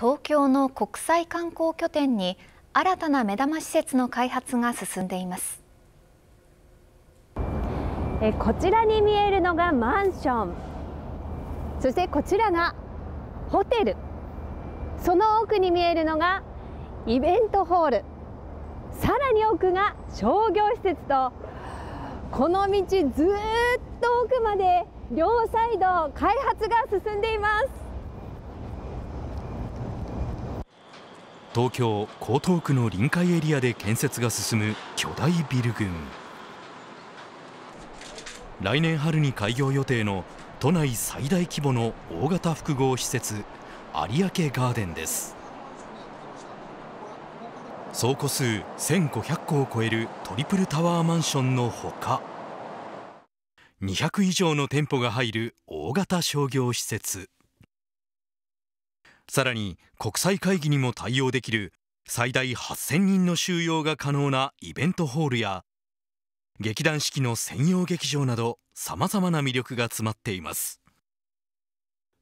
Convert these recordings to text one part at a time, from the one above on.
東京の国際観光拠点に新たな目玉施設の開発が進んでいますこちらに見えるのがマンションそしてこちらがホテルその奥に見えるのがイベントホールさらに奥が商業施設とこの道ずっと奥まで両サイド開発が進んでいます東京江東区の臨海エリアで建設が進む巨大ビル群来年春に開業予定の都内最大規模の大型複合施設有明ガーデンです倉庫数1500戸を超えるトリプルタワーマンションのほか200以上の店舗が入る大型商業施設さらに国際会議にも対応できる最大8000人の収容が可能なイベントホールや劇団四季の専用劇場などさまざまな魅力が詰まっています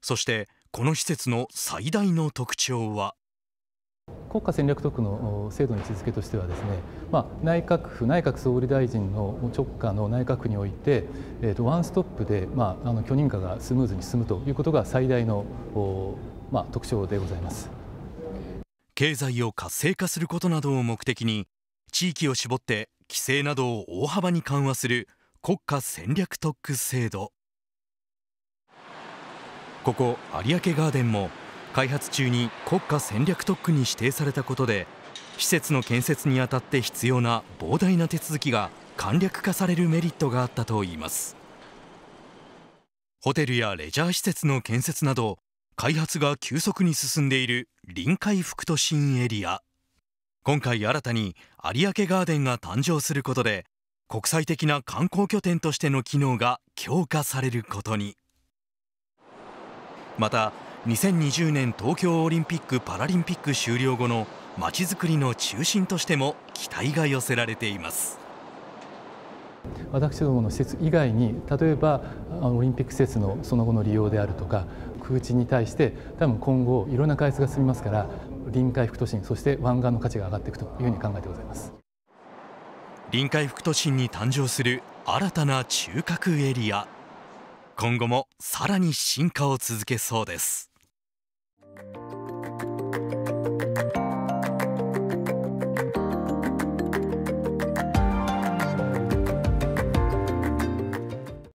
そしてこの施設の最大の特徴は国家戦略特区の制度の位置づけとしてはですね、まあ、内閣府内閣総理大臣の直下の内閣府において、えー、とワンストップで、まあ、あの許認可がスムーズに進むということが最大のまあ、特徴でございます経済を活性化することなどを目的に地域を絞って規制などを大幅に緩和する国家戦略特区制度ここ有明ガーデンも開発中に国家戦略特区に指定されたことで施設の建設にあたって必要な膨大な手続きが簡略化されるメリットがあったといいますホテルやレジャー施設の建設など開発が急速に進んでいる臨海副都心エリア今回新たに有明ガーデンが誕生することで国際的な観光拠点としての機能が強化されることにまた2020年東京オリンピック・パラリンピック終了後のまちづくりの中心としても期待が寄せられています私どもの施設以外に例えばオリンピック施設のその後の利用であるとか空地に対して多分今後いろんな開発が進みますから臨海副都心そして湾岸の価値が上がっていくというふうに考えてございます臨海副都心に誕生する新たな中核エリア今後もさらに進化を続けそうです